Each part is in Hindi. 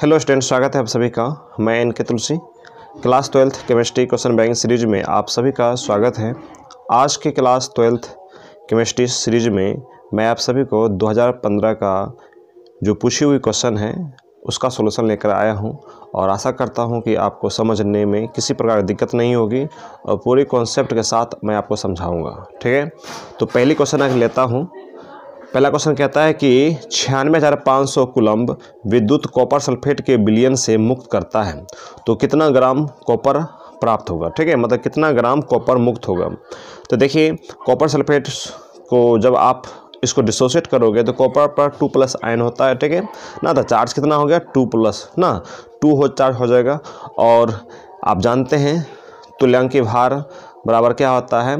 हेलो स्टूडेंट स्वागत है आप सभी का मैं इनके Tulsi class twelfth chemistry question bank series में आप सभी का स्वागत है आज की क्लास ट्वेल्थ केमिस्ट्री सीरीज में मैं आप सभी को 2015 का जो पूछी हुई क्वेश्चन है उसका सोल्यूशन लेकर आया हूं और आशा करता हूं कि आपको समझने में किसी प्रकार की दिक्कत नहीं होगी और पूरे कॉन्सेप्ट के साथ मैं आपको समझाऊँगा ठीक है तो पहली क्वेश्चन लेता हूँ पहला क्वेश्चन कहता है कि छियानवे हज़ार पाँच सौ कुलम्ब विद्युत कॉपर सल्फेट के बिलियन से मुक्त करता है तो कितना ग्राम कॉपर प्राप्त होगा ठीक है मतलब कितना ग्राम कॉपर मुक्त होगा तो देखिए कॉपर सल्फेट को जब आप इसको डिसोसिएट करोगे तो कॉपर पर टू प्लस आयन होता है ठीक है ना तो चार्ज कितना हो गया टू प्लस ना टू हो चार्ज हो जाएगा और आप जानते हैं तुल्यांकी भार बराबर क्या होता है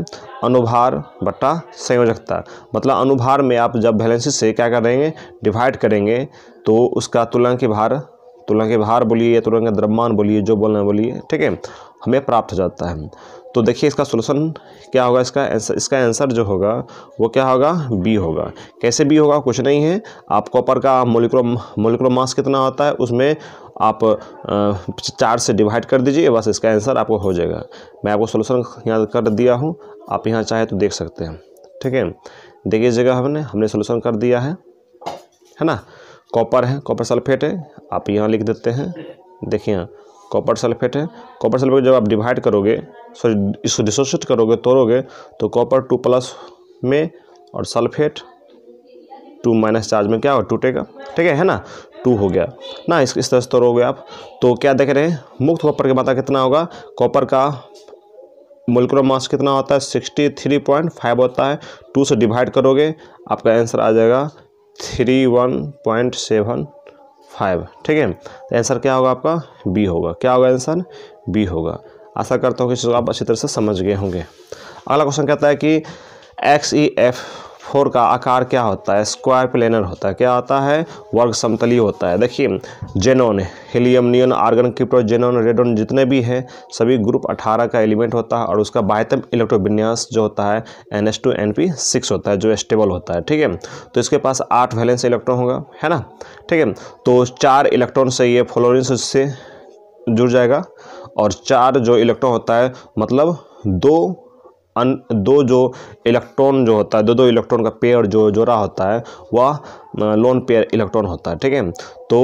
अनुभार बट्टा संयोजकता मतलब अनुभार में आप जब बैलेंसी से क्या करेंगे डिवाइड करेंगे तो उसका तुलंग के भार तुलंग के भार बोलिए या के द्रव्यमान बोलिए जो बोलना बोलिए ठीक है हमें प्राप्त हो जाता है तो देखिए इसका सोल्यूशन क्या होगा इसका आंसर इसका आंसर जो होगा वो क्या होगा बी होगा कैसे बी होगा कुछ नहीं है आप कॉपर का मोलिक्रो मोलिकुलर मास कितना होता है उसमें आप चार से डिवाइड कर दीजिए बस इसका आंसर आपको हो जाएगा मैं आपको सोल्यूशन यहाँ कर दिया हूँ आप यहाँ चाहे तो देख सकते हैं ठीक है देखिए जगह हमने हमने सोल्यूशन कर दिया है है ना कॉपर है कॉपर सल्फेट है आप यहाँ लिख देते हैं देखिए कॉपर सल्फेट है कॉपर सल्फेट जब आप डिवाइड करोगे सॉरी इसको डिसोसिएट करोगे तोड़ोगे तो कॉपर टू प्लस में और सल्फेट टू माइनस चार्ज में क्या हो टूटेगा ठीक है है ना टू हो गया ना इस इस तरह से तोड़ोगे आप तो क्या देख रहे हैं मुक्त कॉपर की मात्रा कितना होगा कॉपर का मोलिकुलर मास कितना होता है सिक्सटी थ्री पॉइंट फाइव होता है टू से डिवाइड करोगे आपका आंसर आ जाएगा three one point seven five ठीक है तो आंसर क्या होगा आपका बी होगा क्या होगा आंसर बी होगा आशा करता हूँ कि आप अच्छी तरह से समझ गए होंगे अगला क्वेश्चन कहता है कि एक्स ई एफ फोर का आकार क्या होता है स्क्वायर प्लेनर होता है क्या होता है वर्ग समतली होता है देखिए xenon helium neon argon xenon radon जितने भी हैं सभी ग्रुप 18 का एलिमेंट होता है और उसका बाह्यतम इलेक्ट्रोविन्यास जो होता है N S two N P six होता है जो स्टेबल होता है ठीक है तो इसके पास आठ वैलेंस इलेक्ट्रॉन होगा है ना ठीक है तो चार इलेक्ट्रॉन से ये फ्लोरिन से जुड़ जाएगा और चार जो इलेक्ट्रॉन होता है मतलब दो अन दो जो इलेक्ट्रॉन जो होता है दो दो इलेक्ट्रॉन का पेयर जो जोड़ा होता है वह लोन पेयर इलेक्ट्रॉन होता है ठीक है तो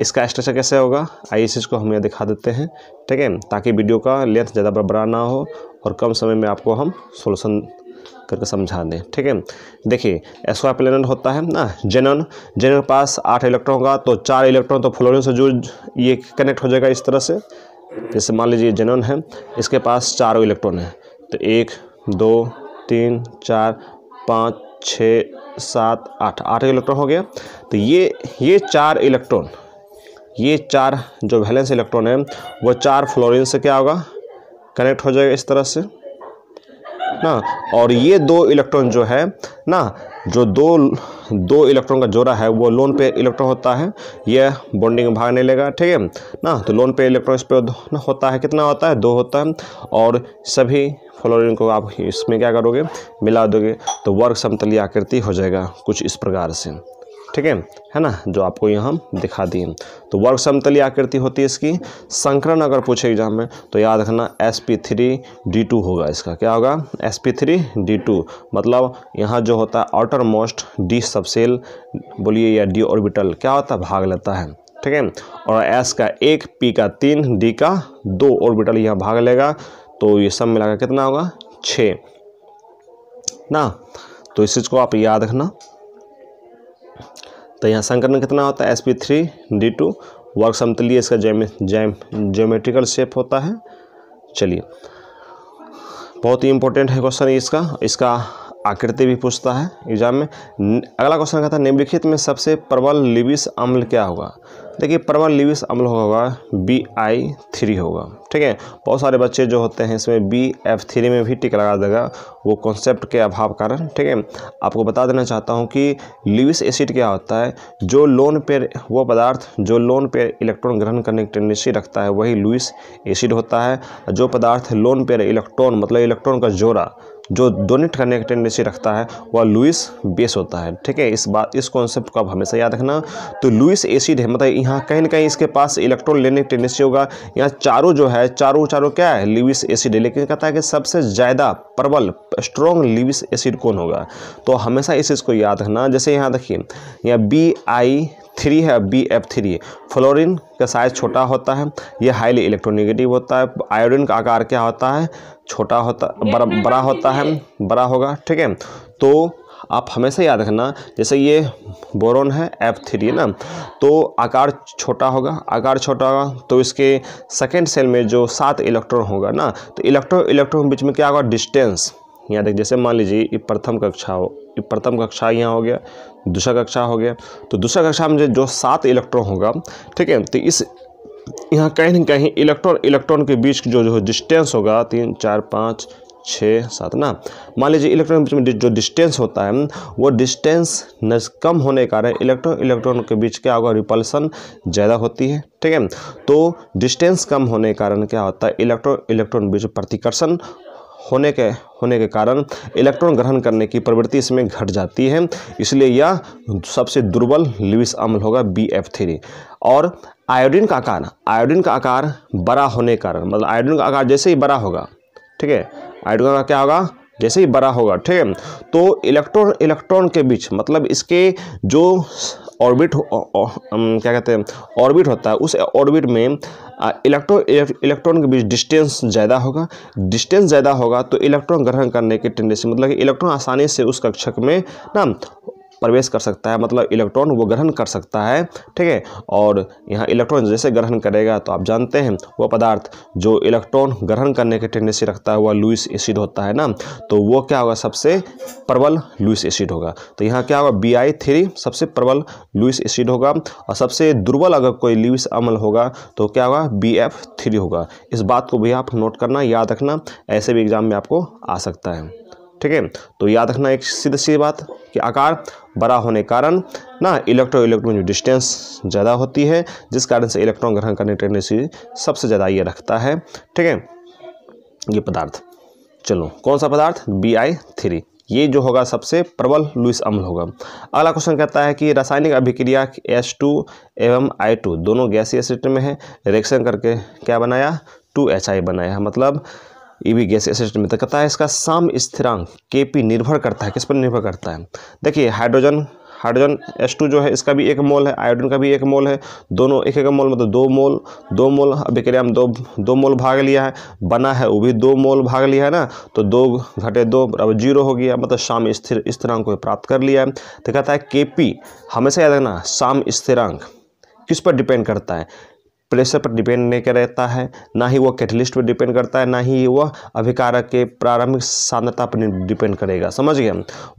इसका स्ट्रक्चर कैसे होगा आइए इस चीज़ को हम यहाँ दिखा देते हैं ठीक है ताकि वीडियो का लेंथ ज़्यादा बड़ा ना हो और कम समय में आपको हम सोल्यूशन करके समझा दें ठीक है देखिए एसवा प्लेनेट होता है ना जेनन जेनन के पास आठ इलेक्ट्रॉन होगा तो चार इलेक्ट्रॉन तो फ्लोरिन से जो ये कनेक्ट हो जाएगा इस तरह से जैसे मान लीजिए जेनन है इसके पास चारों इलेक्ट्रॉन है तो एक दो तीन चार पाँच छः सात आठ आठ इलेक्ट्रॉन हो गया तो ये ये चार इलेक्ट्रॉन ये चार जो वैलेंस इलेक्ट्रॉन है वो चार फ्लोरिन से क्या होगा कनेक्ट हो जाएगा इस तरह से ना और ये दो इलेक्ट्रॉन जो है ना जो दो दो इलेक्ट्रॉन का जोड़ा है वो लोन पे इलेक्ट्रॉन होता है यह बॉन्डिंग भाग नहीं लेगा ठीक है ना तो लोन पे इलेक्ट्रॉन इस पर ना होता है कितना होता है दो होता है और सभी फ्लोरिन को आप इसमें क्या करोगे मिला दोगे तो वर्ग समतलीय आकृति हो जाएगा कुछ इस प्रकार से ठीक है है ना जो आपको ये हम दिखा दिए तो वर्ग समतलीय आकृति होती है इसकी संकरण अगर पूछे एग्जाम में तो याद रखना S P three D two होगा इसका क्या होगा S P three D two मतलब यहाँ जो होता है आउटर मोस्ट डी सबसेल बोलिए या डी ऑर्बिटल क्या होता है भाग लेता है ठीक है और एस का एक पी का तीन डी का दो ऑर्बिटल यहाँ भाग लेगा तो ये सब मिलाकर कितना होगा छः ना तो इस चीज़ को आप याद रखना तो यहाँ संकरण कितना होता है S P three D two वर्क समतलीय इसका जैम जैम जोमेट्रिकल शेप होता है चलिए बहुत ही इंपॉर्टेंट है क्वेश्चन इसका इसका आकृति भी पूछता है एग्जाम में अगला क्वेश्चन कहता है निम्नलिखित में सबसे प्रबल लिबिस अम्ल क्या होगा देखिए परमा लिविस अम्ल होगा बी आई थ्री होगा ठीक है बहुत सारे बच्चे जो होते हैं इसमें बी एफ थ्री में भी टिक लगा देगा वो कॉन्सेप्ट के अभाव कारण ठीक है आपको बता देना चाहता हूँ कि लिविस एसिड क्या होता है जो लोन पेयर वो पदार्थ जो लोन पेयर इलेक्ट्रॉन ग्रहण करने की टेंडेंसी रखता है वही लुइस एसिड होता है जो पदार्थ लोन पेयर इलेक्ट्रॉन मतलब इलेक्ट्रॉन का जोड़ा जो डोनेट करने की टेंडेंसी रखता है वह लुइस बेस होता है ठीक है इस बात इस कॉन्सेप्ट को आप हमेशा याद रखना तो लुइस एसिड है मतलब यहाँ कहीं ना कहीं इसके पास इलेक्ट्रॉन लेने की टेंडेंसी होगा यहाँ चारों जो है चारों चारों क्या है लुइस एसिड है लेकिन कहता है कि सबसे ज़्यादा प्रबल स्ट्रॉन्ग लुइस एसिड कौन होगा तो हमेशा इस चीज़ को याद रखना जैसे यहाँ देखिए यहाँ बी आई थ्री है बी एफ थ्री है फ्लोरिन का साइज छोटा होता है ये हाईली इलेक्ट्रोनिगेटिव होता है आयोडीन का आकार क्या होता है छोटा होता बड़ा बड़ा होता है बड़ा होगा ठीक है तो आप हमेशा याद रखना जैसे ये बोरोन है एफ थ्री ना तो आकार छोटा होगा आकार छोटा होगा तो इसके सेकेंड सेल में जो सात इलेक्ट्रॉन होगा ना तो इलेक्ट्रॉन इलेक्ट्रॉन के बीच में क्या होगा डिस्टेंस यहाँ देख जैसे मान लीजिए प्रथम कक्षा हो प्रथम कक्षा यहाँ हो गया दूसरा कक्षा हो गया तो दूसरा कक्षा में जो सात इलेक्ट्रॉन होगा ठीक है तो इस यहाँ कहीं ना कहीं इलेक्ट्रॉन इलेक्ट्रॉन के बीच जो जो डिस्टेंस होगा तीन चार पाँच छः सात ना मान लीजिए इलेक्ट्रॉन के बीच में जो डिस्टेंस होता है वो डिस्टेंस न कम होने के कारण इलेक्ट्रॉन इलेक्ट्रॉन के बीच क्या होगा रिपल्सन ज़्यादा होती है ठीक है तो डिस्टेंस कम होने के कारण क्या होता है इलेक्ट्रॉन इलेक्ट्रॉन बीच प्रतिकर्षण होने के होने के कारण इलेक्ट्रॉन ग्रहण करने की प्रवृत्ति इसमें घट जाती है इसलिए यह सबसे दुर्बल लिविस अम्ल होगा बी एफ थ्री और आयोडीन का आकार आयोडीन का आकार बड़ा होने के कारण मतलब आयोडीन का आकार जैसे ही बड़ा होगा ठीक है आयोडीन का क्या होगा जैसे ही बड़ा होगा ठीक है तो इलेक्ट्रॉन इलेक्ट्रॉन के बीच मतलब इसके जो ऑर्बिट क्या कहते हैं ऑर्बिट होता है उस ऑर्बिट में इलेक्ट्रॉन इलेक्ट्रॉन के बीच डिस्टेंस ज़्यादा होगा डिस्टेंस ज़्यादा होगा तो इलेक्ट्रॉन ग्रहण करने की टेंडेंसी मतलब कि इलेक्ट्रॉन आसानी से उस कक्षक में ना प्रवेश कर सकता है मतलब इलेक्ट्रॉन वो ग्रहण कर सकता है ठीक है और यहाँ इलेक्ट्रॉन जैसे ग्रहण करेगा तो आप जानते हैं वह पदार्थ जो इलेक्ट्रॉन ग्रहण करने की टेंडेंसी रखता है वह लुइस एसिड होता है ना तो वो क्या होगा सबसे प्रबल लुइस एसिड होगा तो यहाँ क्या होगा बी आई थ्री सबसे प्रबल लुइस एसिड होगा और सबसे दुर्बल अगर कोई लुइस अम्ल होगा तो क्या होगा बी एफ थ्री होगा इस बात को भी आप नोट करना याद रखना ऐसे भी एग्जाम में आपको आ सकता है ठीक है तो याद रखना एक सीधे सीधी बात कि आकार बड़ा होने के कारण ना इलेक्ट्रो इलेक्ट्रॉन डिस्टेंस ज़्यादा होती है जिस कारण से इलेक्ट्रॉन ग्रहण करने टेंडेंसी सबसे ज़्यादा ये रखता है ठीक है ये पदार्थ चलो कौन सा पदार्थ बी आई थ्री ये जो होगा सबसे प्रबल लुइस अम्ल होगा अगला क्वेश्चन कहता है कि रासायनिक अभिक्रिया एस टू एवं आई टू दोनों गैसीय सिस्टम में है रिएक्शन करके क्या बनाया टू एच आई बनाया मतलब ई e गैस एसिड में तो कहता है इसका साम स्थिरांक के पी निर्भर करता है किस पर निर्भर करता है देखिए हाइड्रोजन हाइड्रोजन एस टू जो है इसका भी एक मोल है आयोडन का भी एक मोल है दोनों एक एक मोल मतलब दो मोल दो मोल अभिक्रिया में दो दो मोल भाग लिया है बना है वो भी दो मोल भाग लिया है ना तो दो घटे दो अब जीरो हो गया मतलब शाम स्थिर स्थिरांक को प्राप्त कर लिया है तो कहता है के हमेशा याद रखना शाम स्थिरांक किस पर डिपेंड करता है प्रेशर पर डिपेंड नहीं कर रहता है ना ही वो कैटलिस्ट पर डिपेंड करता है ना ही वह अभिकारक के प्रारंभिक सांद्रता पर डिपेंड करेगा समझ गए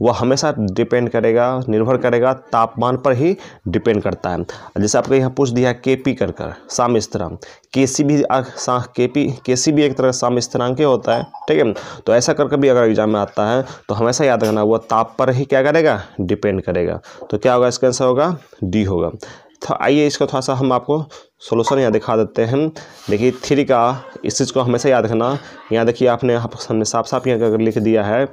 वह हमेशा डिपेंड करेगा निर्भर करेगा तापमान पर ही डिपेंड करता है जैसे आपको यहाँ पूछ दिया के पी कर कर साम स्थिरांक के सी भी के पी के सी भी एक तरह का साम स्थिरांक होता है ठीक है तो ऐसा करके भी अगर एग्जाम में आता है तो हमेशा याद रखना वह ताप पर ही क्या करेगा डिपेंड करेगा तो क्या होगा इसका आंसर होगा डी होगा आइए इसका थोड़ा सा हम आपको सोल्यूशन यहाँ दिखा देते हैं देखिए थ्री का इस चीज़ को हमेशा याद रखना यहाँ देखिए आपने आप सामने साफ साफ यहाँ लिख दिया है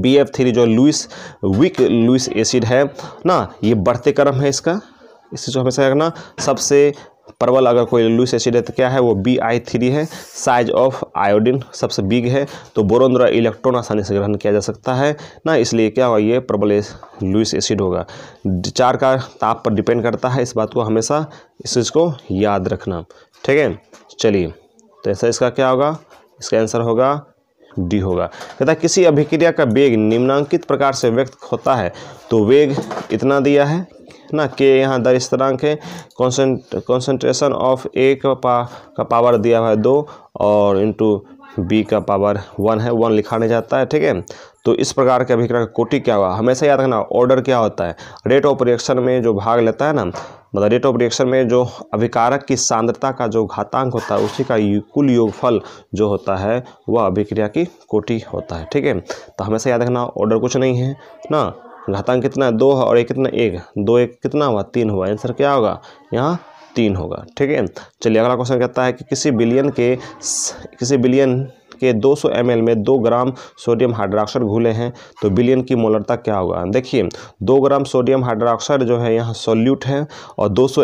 बी एफ थ्री जो लुइस विक लुइस एसिड है ना ये बढ़ते क्रम है इसका इस चीज़ को हमेशा रखना सबसे परवल अगर कोई लूस एसिड है तो क्या है वो बी आई थ्री है साइज ऑफ आयोडीन सबसे बिग है तो बोरोन द्वारा इलेक्ट्रॉन आसानी से ग्रहण किया जा सकता है ना इसलिए क्या हुआ ये प्रबल लूस एसिड होगा चार का ताप पर डिपेंड करता है इस बात को हमेशा इस चीज़ को याद रखना ठीक है चलिए तो ऐसा इसका क्या होगा इसका आंसर होगा डी होगा कहता किसी अभिक्रिया का वेग निम्नांकित प्रकार से व्यक्त होता है तो वेग इतना दिया है है ना के यहाँ दर स्थिरांक है कॉन्सेंट्रेशन ऑफ ए का, पा, का पावर दिया हुआ है दो और इंटू बी का पावर वन है वन लिखा नहीं जाता है ठीक है तो इस प्रकार के अभिक्रिया का कोटि क्या हुआ हमेशा याद रखना ऑर्डर क्या होता है रेट ऑफ रिएक्शन में जो भाग लेता है ना मतलब रेट ऑफ रिएक्शन में जो अभिकारक की सांद्रता का जो घातांक होता है उसी का कुल योगफल जो होता है वह अभिक्रिया की कोटि होता है ठीक है तो हमेशा याद रखना ऑर्डर कुछ नहीं है ना घातांक कितना है दो है और एक कितना एक दो एक कितना हुआ तीन हुआ आंसर क्या होगा यहाँ तीन होगा ठीक है चलिए अगला क्वेश्चन कहता है कि किसी बिलियन के किसी बिलियन के 200 सौ में 2 ग्राम सोडियम हाइड्रोक्साइड घुले हैं तो बिलियन की मोलरता क्या होगा देखिए 2 ग्राम सोडियम हाइड्रोक्साइड जो है यहाँ सोल्यूट है और 200 सौ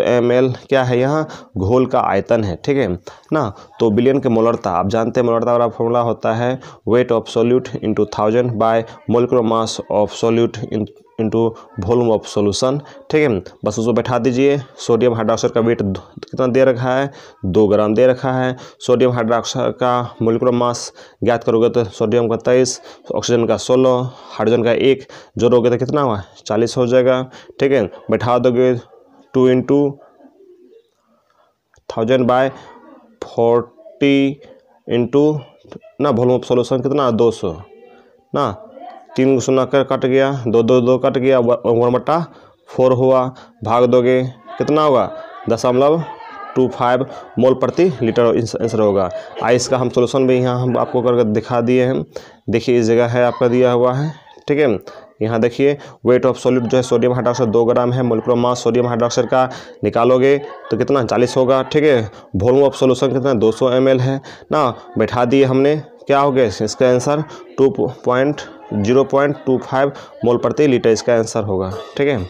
क्या है यहाँ घोल का आयतन है ठीक है ना तो बिलियन की मोलरता आप जानते हैं मोलरता वाला फॉर्मूला होता है weight of solute into thousand by molecular mass of solute into volume of solution ठीक है बस उसको बैठा दीजिए सोडियम हाइड्रोक्साइड का वेट कितना दे रखा है दो ग्राम दे रखा है सोडियम हाइड्रोक्साइड का मोलिकुलर मास ज्ञात करोगे तो सोडियम का तेईस ऑक्सीजन का सोलह हाइड्रोजन का एक जोड़ोगे तो कितना हुआ चालीस हो जाएगा ठीक है बैठा दोगे two into thousand by forty into ना वॉल्यूम ऑफ सोल्यूशन कितना दो सौ ना तीन सुना कर कट गया दो दो दो कट गया वन बट्टा फोर हुआ भाग दोगे कितना होगा दशमलव टू फाइव मोल प्रति लीटर आंसर होगा आई इसका हम सोल्यूशन भी यहाँ हम आपको करके दिखा दिए हैं देखिए इस जगह है आपका दिया हुआ है ठीक है यहाँ देखिए वेट ऑफ सॉलिड जो है सोडियम हाइड्रोक्साइड दो ग्राम है मोलिकुलर मास सोडियम हाइड्रोक्साइड का निकालोगे तो कितना चालीस होगा ठीक है वॉल्यूम ऑफ सोल्यूशन कितना दो सौ एम है ना बैठा दिए हमने क्या हो गया इसका answer two point zero point two five mole प्रति लीटर इसका आंसर होगा ठीक है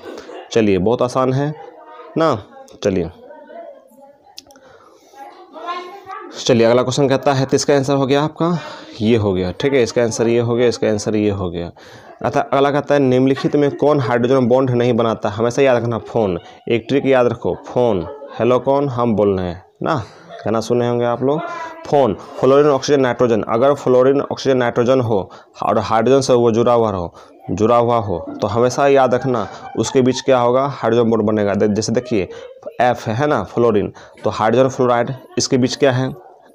चलिए बहुत आसान है ना चलिए चलिए अगला क्वेश्चन कहता है तो इसका आंसर हो गया आपका ये हो गया ठीक है इसका आंसर ये हो गया इसका आंसर ये हो गया अतः अगला कहता है निम्नलिखित में कौन हाइड्रोजन बॉन्ड नहीं बनाता हमेशा याद रखना फ़ोन एक ट्रिक याद रखो फ़ोन हेलो कौन हम बोल रहे हैं ना ना सुने होंगे आप लोग फोन फ्लोरिन ऑक्सीजन नाइट्रोजन अगर फ्लोरिन ऑक्सीजन नाइट्रोजन हो और हाइड्रोजन से वो जुड़ा हुआ हो जुड़ा हुआ हो तो हमेशा याद रखना उसके बीच क्या होगा हाइड्रोजन बोर्ड बनेगा जैसे देखिए एफ है ना फ्लोरिन तो हाइड्रोजन फ्लोराइड इसके बीच क्या है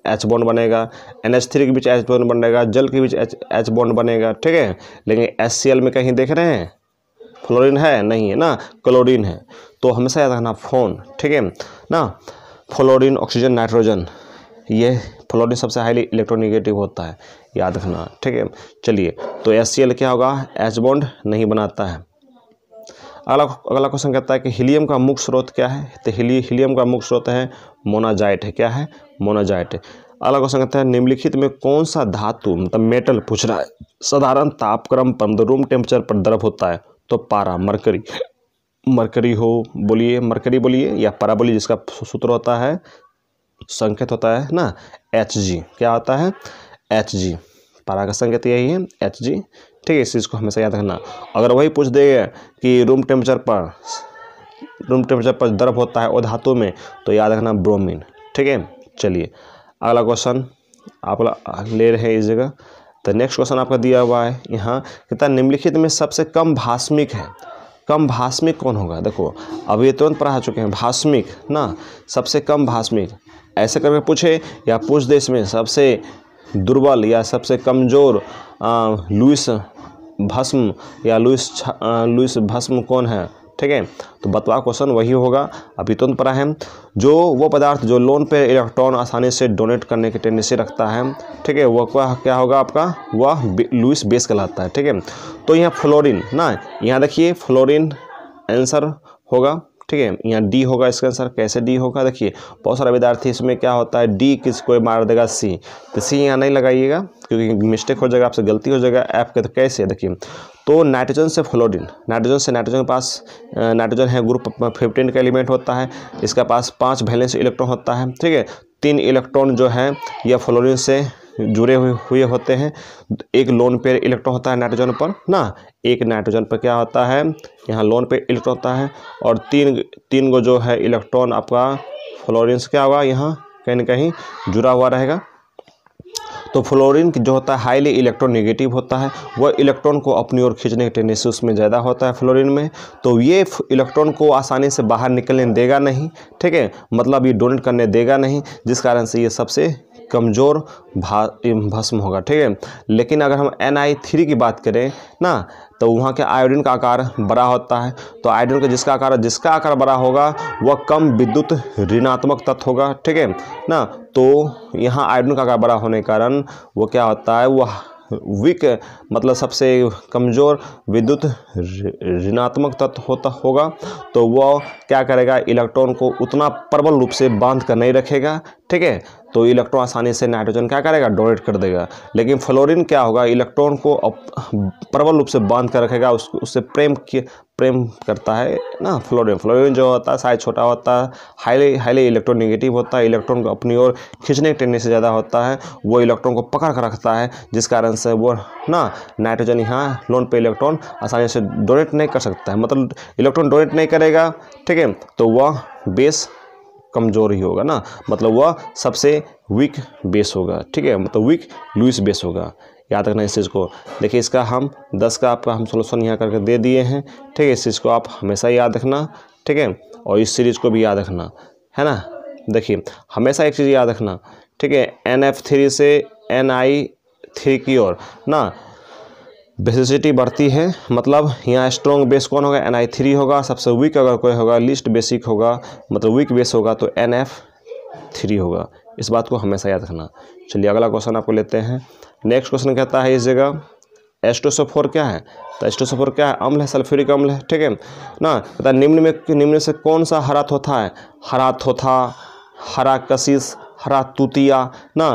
एच बॉन्ड बनेगा एन एच थ्री के बीच एच बॉन्ड बनेगा जल के बीच एच एच बॉन्ड बनेगा ठीक है लेकिन एस सी एल में कहीं देख रहे हैं फ्लोरिन है नहीं है ना क्लोरिन है तो हमेशा याद रखना फ़ोन ठीक है ना फ्लोरिन ऑक्सीजन नाइट्रोजन ये फ्लोरिन सबसे हाईली इलेक्ट्रोनिगेटिव होता है याद रखना ठीक है चलिए तो एस क्या होगा एच बॉन्ड नहीं बनाता है अगला अगला क्वेश्चन कहता है कि हीलियम का मुख्य स्रोत क्या है तो हिली हीलियम का मुख्य स्रोत है मोनाजाइट है क्या है मोनाजाइट अगला क्वेश्चन कहता है निम्नलिखित में कौन सा धातु मतलब मेटल पूछ रहा है साधारण तापक्रम पर रूम मतलब टेम्परेचर पर द्रव होता है तो पारा मरकरी मरकरी हो बोलिए मरकरी बोलिए या बोलिए जिसका सूत्र होता है संकेत होता है ना एच जी क्या होता है एच जी पारा का संकेत यही है एच जी ठीक है इस चीज़ को हमेशा याद रखना अगर वही पूछ दे कि रूम टेम्परेचर पर रूम टेम्परेचर पर दर्व होता है और धातु में तो याद रखना ब्रोमीन ठीक है चलिए अगला क्वेश्चन आप ले रहे हैं इस जगह तो नेक्स्ट क्वेश्चन आपका दिया हुआ है यहाँ कितना निम्नलिखित में सबसे कम भाषमिक है कम भाष्मिक कौन होगा देखो अब ये तुरंत पढ़ा चुके हैं भाष्मिक ना सबसे कम भाष्मिक ऐसे करके पूछे या पूछ देश में सबसे दुर्बल या सबसे कमज़ोर लुइस भस्म या लुइस लुइस भस्म कौन है ठीक है तो बतवा क्वेश्चन वही होगा तुरंत पर है जो वो पदार्थ जो लोन पे इलेक्ट्रॉन आसानी से डोनेट करने की टेंडेंसी रखता है ठीक है वह क्या होगा आपका वह लुइस बेस कहलाता है ठीक है तो यहाँ फ्लोरिन ना यहाँ देखिए फ्लोरिन आंसर होगा ठीक है यहाँ डी होगा इसका आंसर कैसे डी होगा देखिए बहुत सारा विद्यार्थी इसमें क्या होता है डी किस को मार देगा सी तो सी यहाँ नहीं लगाइएगा क्योंकि मिस्टेक हो जाएगा आपसे गलती हो जाएगा ऐप के तो कैसे देखिए तो नाइट्रोजन से फ्लोरिन नाइट्रोजन से नाइट्रोजन के पास नाइट्रोजन है ग्रुप फिफ्टीन का एलिमेंट होता है इसका पास पाँच वैलेंस इलेक्ट्रॉन होता है ठीक है तीन इलेक्ट्रॉन जो है यह फ्लोरिन से जुड़े हुए हुए होते हैं एक लोन पेयर इलेक्ट्रॉन होता है नाइट्रोजन पर ना एक नाइट्रोजन पर क्या होता है यहाँ लोन पे इलेक्ट्रॉन होता है और तीन तीन को जो है इलेक्ट्रॉन आपका फ्लोरिन से क्या होगा यहाँ कहीं ना कहीं जुड़ा हुआ रहेगा तो फ्लोरिन जो होता है हाईली इलेक्ट्रॉन निगेटिव होता है वह इलेक्ट्रॉन को अपनी ओर खींचने की टेंडेंसी उसमें ज़्यादा होता है फ्लोरिन में तो ये इलेक्ट्रॉन को आसानी से बाहर निकलने देगा नहीं ठीक है मतलब ये डोनेट करने देगा नहीं जिस कारण से ये सबसे कमज़ोर भस्म होगा ठीक है लेकिन अगर हम एन आई थ्री की बात करें ना तो वहाँ के आयोडीन का आकार बड़ा होता है तो आयोडीन का जिसका आकार जिसका आकार बड़ा होगा वह कम विद्युत ऋणात्मक तत्व होगा ठीक है ना तो यहाँ आयोडीन का आकार बड़ा होने के कारण वो क्या होता है वह वीक मतलब सबसे कमज़ोर विद्युत ऋणात्मक तत्व होता होगा तो वह क्या करेगा इलेक्ट्रॉन को उतना प्रबल रूप से बांध कर नहीं रखेगा ठीक है तो इलेक्ट्रॉन आसानी से नाइट्रोजन क्या करेगा डोनेट कर देगा लेकिन फ्लोरीन क्या होगा इलेक्ट्रॉन को प्रबल रूप से बांध कर रखेगा उस, उससे प्रेम प्रेम करता है ना फ्लोरीन फ्लोरीन जो होता है साइज छोटा होता है हाईली हाईली इलेक्ट्रॉन निगेटिव होता है इलेक्ट्रॉन को अपनी ओर खींचने की से ज़्यादा होता है वो इलेक्ट्रॉन को पकड़ कर रखता है जिस कारण से वो ना नाइट्रोजन यहाँ लोन पर इलेक्ट्रॉन आसानी से डोनेट नहीं कर सकता है मतलब इलेक्ट्रॉन डोनेट नहीं करेगा ठीक है तो वह बेस कमज़ोर ही होगा ना मतलब वह सबसे वीक बेस होगा ठीक है मतलब वीक लुइस बेस होगा याद रखना इस चीज़ को देखिए इसका हम दस का आपका हम सोल्यूशन यहाँ करके दे दिए हैं ठीक है इस चीज़ को आप हमेशा याद रखना ठीक है और इस सीरीज़ को भी याद रखना है ना देखिए हमेशा एक चीज़ याद रखना ठीक है एन एफ थ्री से एन आई थ्री की ओर ना बेसिसिटी बढ़ती है मतलब यहाँ स्ट्रॉन्ग बेस कौन होगा एन आई थ्री होगा सबसे वीक अगर कोई होगा लिस्ट बेसिक होगा मतलब वीक बेस होगा तो एन एफ थ्री होगा इस बात को हमेशा याद रखना चलिए अगला क्वेश्चन आपको लेते हैं नेक्स्ट क्वेश्चन कहता है इस जगह एस्टोसोफोर क्या है तो एस्टोसोफोर क्या है अम्ल है सल्फ्यूरिक अम्ल है ठीक है ना कहता तो निम्न में निम्न से कौन सा हरा थोथा है हरा थोथा हरा कशिश हरा तूतिया ना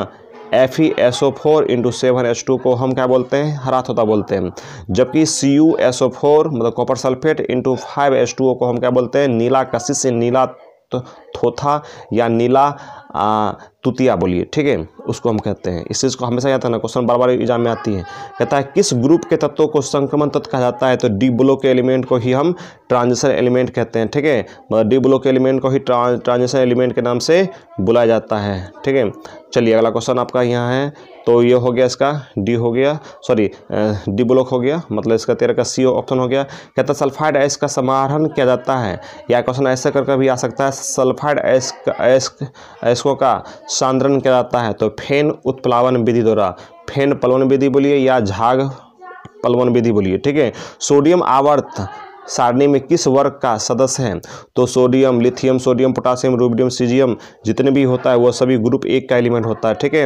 F E S O four into seven H two को हम क्या बोलते हैं हरा थोता बोलते हैं जबकि C U S O four मतलब copper sulphate into five H two O को हम क्या बोलते हैं नीला कशिश नीला तो थोथा या नीला तुतिया बोलिए ठीक है उसको हम कहते हैं इस चीज़ को हमेशा याद रखना क्वेश्चन बार बार एग्जाम में आती है कहता है किस ग्रुप के तत्वों को संक्रमण तत्व कहा जाता है तो डी ब्लॉक के एलिमेंट को ही हम ट्रांजिशन एलिमेंट कहते हैं ठीक है मतलब डी ब्लॉक के एलिमेंट को ही ट्रांजिशन एलिमेंट के नाम से बुलाया जाता है ठीक है चलिए अगला क्वेश्चन आपका यहाँ है तो ये हो गया इसका डी हो गया सॉरी डी ब्लॉक हो गया मतलब इसका तेरह का सी ऑप्शन हो गया कहता सल्फाइड एस का समाहरण किया जाता है या क्वेश्चन ऐसा करके भी आ सकता है सल्फाइड एस का एस एसको का सांद्रण किया जाता है तो फेन उत्प्लावन विधि द्वारा फेन पलवन विधि बोलिए या झाग पलवन विधि बोलिए ठीक है सोडियम आवर्त सारणी में किस वर्ग का सदस्य है तो sodium lithium sodium potassium rubidium caesium जितने भी होता है वो सभी ग्रुप एक का एलिमेंट होता है ठीक है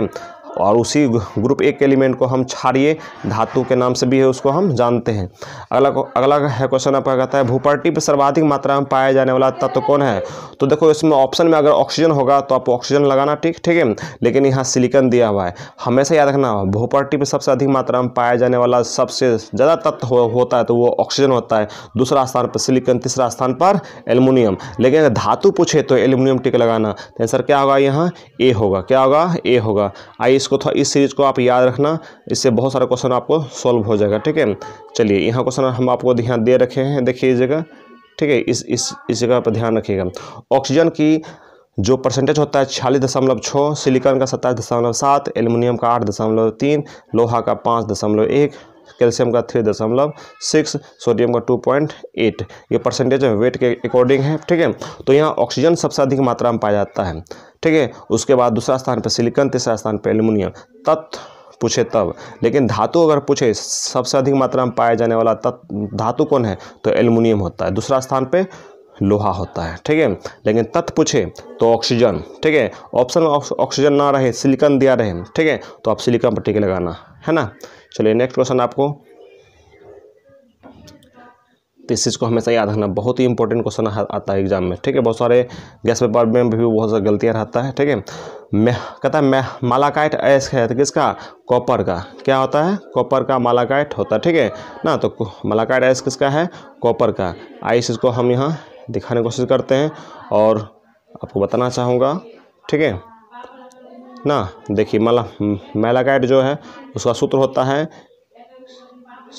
और उसी ग्रुप एक एलिमेंट को हम क्षारिय धातु के नाम से भी है उसको हम जानते हैं अगला अगला है क्वेश्चन आपका कहता है भूपर्टी पर सर्वाधिक मात्रा में पाया जाने वाला तत्व तो कौन है तो देखो इसमें ऑप्शन में अगर ऑक्सीजन होगा तो आप ऑक्सीजन लगाना ठीक ठीक है लेकिन यहाँ सिलिकन दिया हुआ है हमेशा याद रखना भूपर्टी पर सबसे अधिक मात्रा में पाया जाने वाला सबसे ज़्यादा तत्व हो, होता है तो वो ऑक्सीजन होता है दूसरा स्थान पर सिलिकन तीसरा स्थान पर एलमिनियम लेकिन अगर धातु पूछे तो एल्यूमिनियम टिक लगाना तो आंसर क्या होगा यहाँ ए होगा क्या होगा ए होगा आइए इसको था इस सीरीज को आप याद रखना इससे बहुत सारा क्वेश्चन आपको सॉल्व हो जाएगा ठीक है चलिए यहाँ क्वेश्चन हम आपको ध्यान दे रखे हैं देखिए इस जगह ठीक है इस इस इस जगह पर ध्यान रखिएगा ऑक्सीजन की जो परसेंटेज होता है छियालीस दशमलव छः सिलिकॉन का सत्ताईस दशमलव सात एलुमिनियम का आठ दशमलव तीन लोहा का पाँच दशमलव एक कैल्शियम का थ्री दशमलव सिक्स सोडियम का टू पॉइंट एट ये परसेंटेज वेट के अकॉर्डिंग है ठीक है तो यहाँ ऑक्सीजन सबसे अधिक मात्रा में पाया जाता है ठीक है उसके बाद दूसरा स्थान पर सिलिकन तीसरा स्थान पर एल्यूमिनियम तत्व पूछे तब लेकिन धातु अगर पूछे सबसे अधिक मात्रा में पाया जाने वाला तत्व धातु कौन है तो एल्यूमिनियम होता है दूसरा स्थान पर लोहा होता है ठीक है लेकिन तत्व पूछे तो ऑक्सीजन ठीक है ऑप्शन ऑक्सीजन ना रहे सिलिकन दिया रहे ठीक है तो आप सिलिकन पर टीके लगाना है ना चलिए नेक्स्ट क्वेश्चन आपको तो इस चीज़ को हमेशा याद रखना बहुत ही इंपॉर्टेंट क्वेश्चन आता है एग्जाम में ठीक है बहुत सारे गैस पेपर में भी बहुत सारी गलतियाँ रहता है ठीक है मैं कहता है मैं मालाकाइट एस है तो किसका कॉपर का क्या होता है कॉपर का मालाकाइट होता है ठीक है ना तो मालाकाइट एस किसका है कॉपर का आई चीज़ को हम यहाँ दिखाने की कोशिश करते हैं और आपको बताना चाहूँगा ठीक है ना देखिए मला मेलाकाइट जो है उसका सूत्र होता है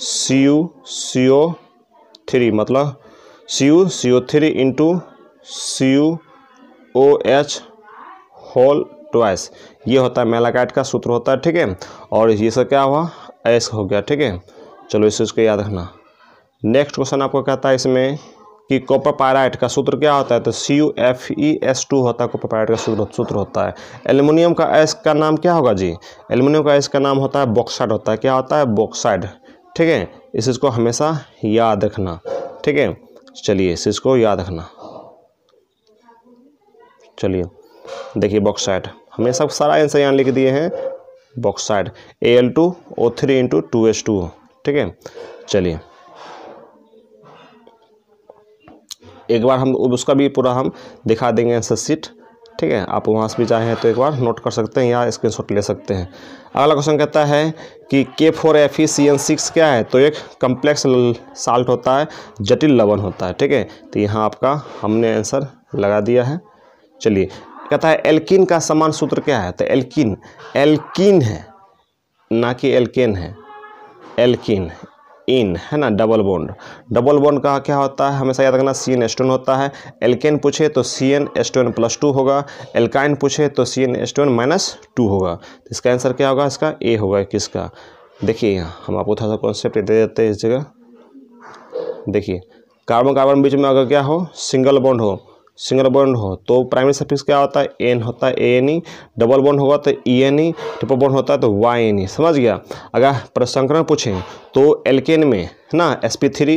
सी यू सी ओ थ्री मतलब C U C O three into C U O H whole twice ये होता है मेलाकाइट का सूत्र होता है ठीक है और ये सब क्या हुआ एस हो गया ठीक है चलो इस चीज़ को याद रखना नेक्स्ट क्वेश्चन आपको कहता है इसमें कि कॉपर पायराइट का सूत्र क्या होता है तो C U F E S two होता है कॉपर पायराइट का सूत्र सूत्र होता है एलुमिनियम का एस का नाम क्या होगा जी एलुमिनियम का एस का नाम होता है बॉक्साइड होता है क्या होता है बॉक्साइड ठीक है इस चीज़ को हमेशा याद रखना ठीक है चलिए इस चीज़ को याद रखना चलिए देखिए बॉक्साइड हमने सब सारा आंसर यहाँ लिख दिए हैं bauxite A L two O three into two H two ठीक है चलिए एक बार हम उसका भी पूरा हम दिखा देंगे आंसर सीट ठीक है आप वहाँ से भी चाहें तो एक बार नोट कर सकते हैं या स्क्रीन ले सकते हैं अगला क्वेश्चन कहता है कि K four F E C N six क्या है तो एक कम्प्लेक्स साल्ट होता है जटिल लवन होता है ठीक है तो यहाँ आपका हमने आंसर लगा दिया है चलिए कहता है एल्किन का समान सूत्र क्या है तो एल्किन एल्किन है ना कि एल्केन है एल्किन इन है ना डबल बॉन्ड डबल बॉन्ड का क्या होता है हमेशा याद रखना सी एन एस्टोन होता है एल्केन पूछे तो सी एन एस्टोन प्लस टू होगा एल्काइन पूछे तो सी एन एस्टोन माइनस टू होगा तो इसका आंसर क्या होगा इसका ए होगा किसका देखिए हम आपको थोड़ा सा कॉन्सेप्ट दे देते हैं इस जगह देखिए कार्बन कार्बन बीच में अगर क्या हो सिंगल बॉन्ड हो सिंगल बॉन्ड हो तो प्राइमरी सफिक्स क्या होता है एन होता है A N E double bond होगा तो E N E triple bond होता है तो वाई एन ई समझ गया अगर प्रसंकरण पूछें तो एल्केन में है ना एस पी थ्री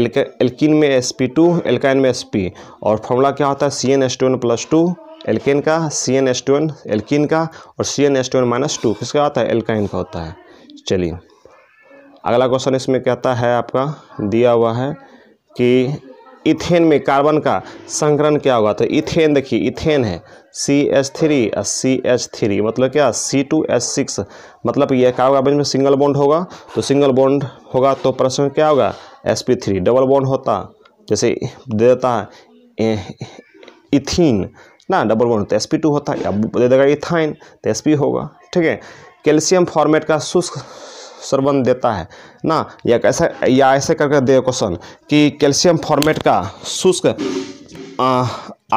एल्किन में एस पी टू एल्काइन में एस पी और फॉर्मूला क्या होता है C N S two N plus two alkane का C N S two N alkene का और C N S two N minus two किसका होता है एल्काइन का होता है चलिए अगला क्वेश्चन इसमें कहता है आपका दिया हुआ है कि इथेन में कार्बन का संकरण क्या होगा तो इथेन देखिए इथेन है सी एच थ्री और सी एच थ्री मतलब क्या सी टू एच सिक्स मतलब यह क्या होगा बीच में सिंगल बॉन्ड होगा तो सिंगल बॉन्ड होगा तो प्रश्न क्या होगा S P three double bond होता जैसे दे देता है इथिन ना डबल बॉन्ड तो एस पी टू होता या दे देगा इथाइन तो एस पी होगा ठीक है कैल्शियम फॉर्मेट का शुष्क संबंध देता है ना या कैसे या ऐसे करके दे क्वेश्चन कि कैल्शियम फॉर्मेट का शुष्क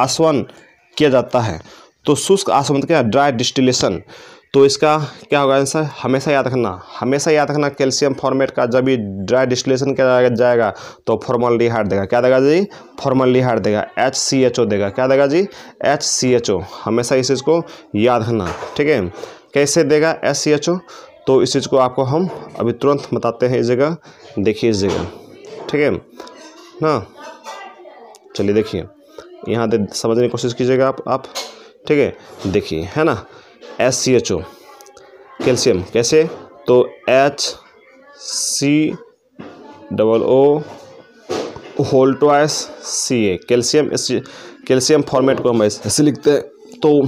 आसवन किया जाता है तो शुष्क आसवन क्या ड्राई डिस्टिलेशन तो इसका क्या होगा आंसर हमेशा याद रखना हमेशा याद रखना कैल्शियम फॉर्मेट का जब भी ड्राई डिस्टिलेशन किया जाएगा तो फॉर्मल डिहाइड देगा क्या देगा जी फॉर्मल डिहाइड देगा एच सी एच ओ देगा क्या देगा जी एच सी एच ओ हमेशा इस चीज़ को याद रखना ठीक है कैसे देगा एच सी एच ओ तो इस चीज़ को आपको हम अभी तुरंत बताते हैं इस जगह देखिए इस जगह ठीक है ना चलिए देखिए यहाँ दे समझने की कोशिश कीजिएगा आप आप ठीक है देखिए है ना S C H O calcium कैसे तो H C double O whole S C A calcium calcium formate को हम ऐसे लिखते हैं तो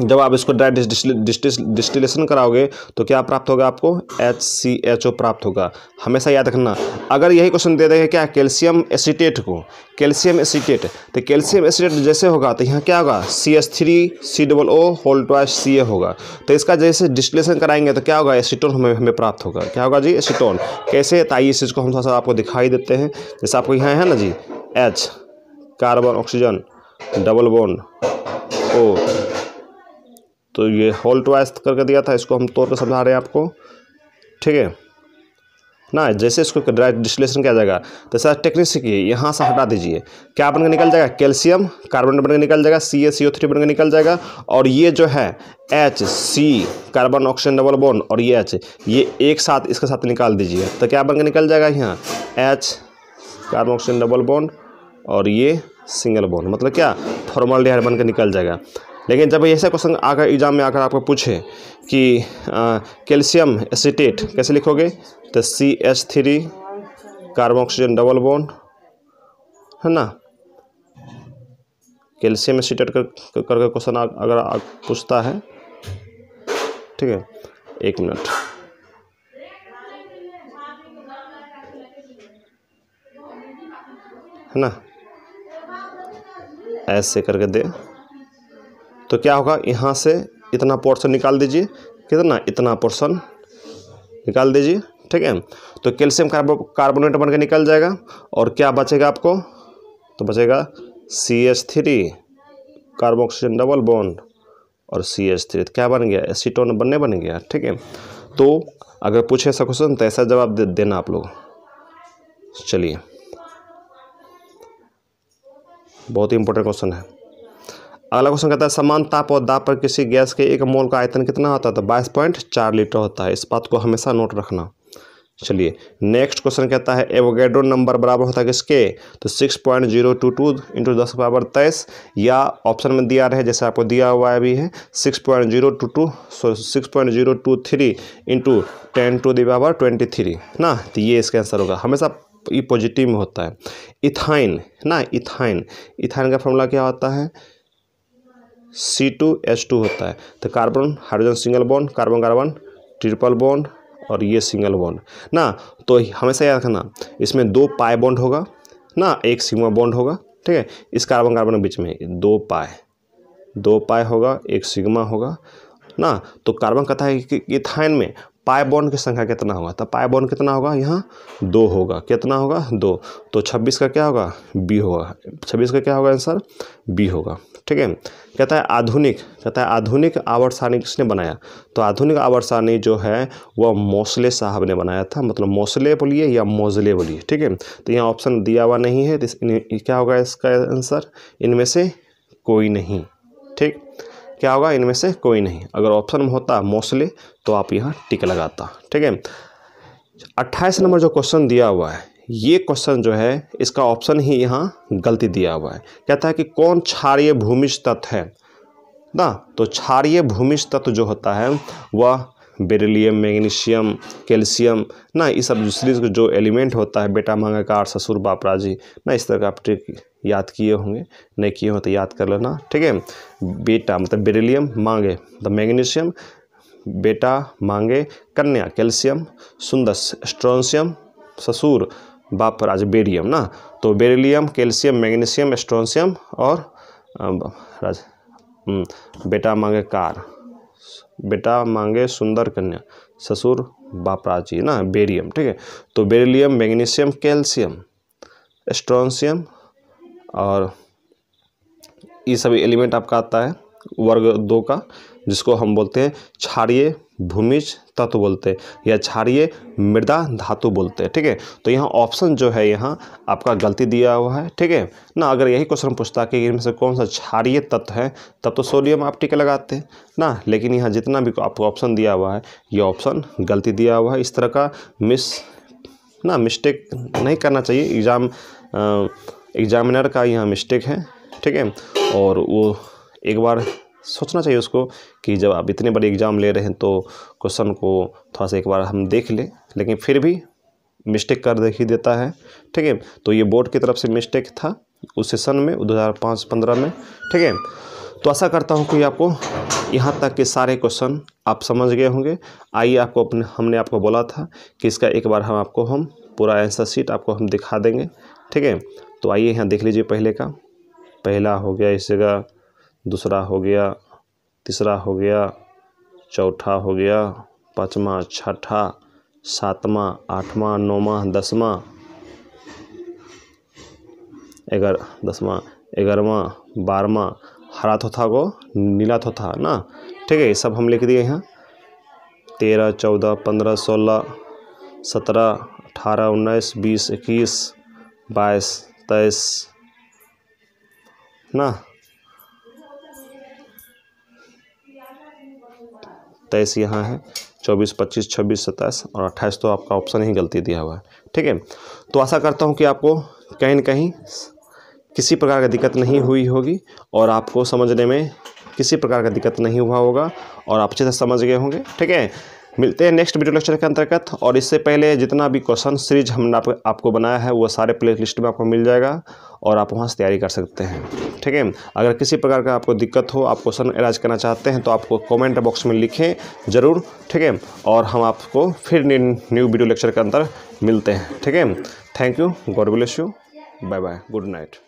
जब आप इसको डायरेक्ट डिस्टिलेशन कराओगे तो क्या प्राप्त होगा आपको एच सी एच ओ प्राप्त होगा हमेशा याद रखना अगर यही क्वेश्चन दे देंगे क्या कैल्शियम एसीटेट को कैल्शियम एसीटेट तो कैल्शियम एसीटेट जैसे होगा तो यहाँ क्या होगा C S three C double O whole two C A होगा तो इसका जैसे डिस्टिलेशन कराएंगे तो क्या होगा एसीटोन हमें हमें प्राप्त होगा क्या होगा जी एसीटोन कैसे तो आइए इस चीज़ को हम थोड़ा सा आपको दिखाई देते हैं जैसे आपको यहाँ है ना जी H carbon oxygen double bond O तो ये होल ट्वाइस करके दिया था इसको हम तोड़ कर समझा रहे हैं आपको ठीक है ना जैसे इसको डायरेक्ट डिस्टिलेशन किया जाएगा तो सर टेक्निक सीखिए यहाँ से हटा दीजिए क्या बनकर निकल जाएगा कैल्शियम कार्बन बनकर निकल जाएगा सी ए सी ओ थ्री बनकर निकल जाएगा और ये जो है H C carbon oxygen double bond और ये एच ये एक साथ इसके साथ निकाल दीजिए तो क्या बनकर निकल जाएगा यहाँ H carbon oxygen double bond और ये सिंगल बॉन्ड मतलब क्या फॉर्मल डिहाइड बनकर निकल जाएगा लेकिन जब ऐसा क्वेश्चन आकर एग्ज़ाम में आकर आपको पूछे कि कैल्शियम एसिटेट कैसे लिखोगे तो C H three carbon oxygen double bond है ना कैल्शियम एसीटेट करके कर, कर क्वेश्चन अगर पूछता है ठीक है एक मिनट है ना ऐसे करके दे तो क्या होगा यहाँ से इतना पोर्शन निकाल दीजिए कितना इतना पोर्शन निकाल दीजिए ठीक है तो कैल्शियम कार्बो कार्बोनेट बनकर निकल जाएगा और क्या बचेगा आपको तो बचेगा C H three carbon oxygen double bond और सी एच थ्री क्या बन गया एसीटोन बनने बन गया ठीक है तो अगर पूछे ऐसा क्वेश्चन तो ऐसा जवाब दे, देना आप लोग चलिए बहुत ही इंपॉर्टेंट क्वेश्चन है अगला क्वेश्चन कहता है समान ताप और दाब पर किसी गैस के एक मोल का आयतन कितना होता है तो बाईस पॉइंट चार लीटर होता है इस बात को हमेशा नोट रखना चलिए नेक्स्ट क्वेश्चन कहता है एवोगेड्रो नंबर बराबर होता है किसके तो six point zero two two into दस बराबर तेईस या ऑप्शन में दिया रहे जैसे आपको दिया हुआ है अभी है six point zero two two sorry six point zero two three into ten two दराबर ट्वेंटी थ्री ना तो ये इसका आंसर होगा हमेशा ये पॉजिटिव में होता है इथाइन ना इथाइन इथाइन का फॉर्मूला क्या होता है सी टू एच टू होता है तो carbon hydrogen single bond carbon carbon triple bond और ये सिंगल बॉन्ड ना तो हमेशा याद रखना इसमें दो पाए बॉन्ड होगा ना एक सिग्मा बॉन्ड होगा ठीक है इस कार्बन कार्बन के बीच में दो पाए दो पाए होगा एक सिग्मा होगा ना तो कार्बन कथा है कि इथाइन में पाए बॉन्ड की संख्या कितना होगा तो पाए बॉन्ड कितना होगा यहाँ दो होगा कितना होगा दो तो छब्बीस का क्या होगा बी होगा छब्बीस का क्या होगा आंसर बी होगा ठीक है कहता है आधुनिक कहता है आधुनिक आवर्त सारणी किसने बनाया तो आधुनिक आवर्त सारणी जो है वह मौसले साहब ने बनाया था मतलब मौसले बोलिए या मौजले बोलिए ठीक है तो यहाँ ऑप्शन दिया हुआ नहीं है तो क्या होगा इसका आंसर इनमें से कोई नहीं क्या होगा इनमें से कोई नहीं अगर ऑप्शन में होता मोस्टली तो आप यहाँ टिक लगाता ठीक है अट्ठाईस नंबर जो क्वेश्चन दिया हुआ है ये क्वेश्चन जो है इसका ऑप्शन ही यहाँ गलती दिया हुआ है कहता है कि कौन क्षारीय भूमिज तत्व है ना तो क्षारीय भूमिज तत्व जो होता है वह बेरिलियम मैग्नीशियम कैल्शियम ना ये सब दूसरी जो एलिमेंट होता है बेटा मांगा कार ससुर बापराजी ना इस तरह का आप ट्रिक याद किए होंगे नहीं किए हो तो याद कर लेना ठीक है बेटा मतलब बेरिलियम मांगे मतलब मैग्नीशियम बेटा मांगे कन्या कैल्शियम सुंदर स्ट्रोनशियम ससुर बापराज बेरियम ना तो बेरिलियम कैल्शियम मैग्नीशियम एस्ट्रोनशियम और राज हम्म, बेटा मांगे कार बेटा मांगे सुंदर कन्या ससुर बापराजी ना बेरियम ठीक है तो बेरिलियम मैग्नीशियम कैल्शियम एस्ट्रोनशियम और ये सभी एलिमेंट आपका आता है वर्ग दो का जिसको हम बोलते हैं क्षारिय भूमिज तत्व बोलते हैं या क्षारिय मृदा धातु बोलते हैं ठीक है तो यहाँ ऑप्शन जो है यहाँ आपका गलती दिया हुआ है ठीक है ना अगर यही क्वेश्चन पूछता कि इनमें से कौन सा क्षारिय तत्व है तब तो सोडियम आप टीके लगाते हैं ना लेकिन यहाँ जितना भी आपको ऑप्शन दिया हुआ है ये ऑप्शन गलती दिया हुआ है इस तरह का मिस ना मिस्टेक नहीं करना चाहिए एग्ज़ाम एग्ज़ामिनर का यहाँ मिस्टेक है ठीक है और वो एक बार सोचना चाहिए उसको कि जब आप इतने बड़े एग्ज़ाम ले रहे हैं तो क्वेश्चन को थोड़ा सा एक बार हम देख लें लेकिन फिर भी मिस्टेक कर देख ही देता है ठीक है तो ये बोर्ड की तरफ से मिस्टेक था उस सेशन में दो हज़ार पाँच पंद्रह में ठीक है तो आशा करता हूँ कि आपको यहाँ तक के सारे क्वेश्चन आप समझ गए होंगे आइए आपको अपने हमने आपको बोला था कि इसका एक बार हम आपको हम पूरा आंसर शीट आपको हम दिखा देंगे ठीक है तो आइए यहाँ देख लीजिए पहले का पहला हो गया इस जगह दूसरा हो गया तीसरा हो गया चौथा हो गया पाँचवा छठा सातवा आठवा नौवा दसवा एगर दसवा ग्यारहवा बारहवा हरा थोथा को नीला थोथा ना ठीक है ये सब हम लिख दिए यहाँ तेरह चौदह पंद्रह सोलह सत्रह अठारह उन्नीस बीस इक्कीस बाईस तेईस ना तेईस यहाँ है चौबीस पच्चीस छब्बीस सत्ताईस और अट्ठाईस तो आपका ऑप्शन ही गलती दिया हुआ है ठीक है तो आशा करता हूँ कि आपको कहीं ना कहीं किसी प्रकार की दिक्कत नहीं हुई होगी और आपको समझने में किसी प्रकार का दिक्कत नहीं हुआ होगा और आप अच्छे से समझ गए होंगे ठीक है मिलते हैं नेक्स्ट वीडियो लेक्चर के अंतर्गत और इससे पहले जितना भी क्वेश्चन सीरीज हमने आप, आपको बनाया है वो सारे प्ले लिस्ट में आपको मिल जाएगा और आप वहाँ से तैयारी कर सकते हैं ठीक है अगर किसी प्रकार का आपको दिक्कत हो आप क्वेश्चन इलाज करना चाहते हैं तो आपको कमेंट बॉक्स में लिखें ज़रूर ठीक है और हम आपको फिर न्यू वीडियो लेक्चर के अंदर मिलते हैं ठीक है thank you God bless you bye bye good night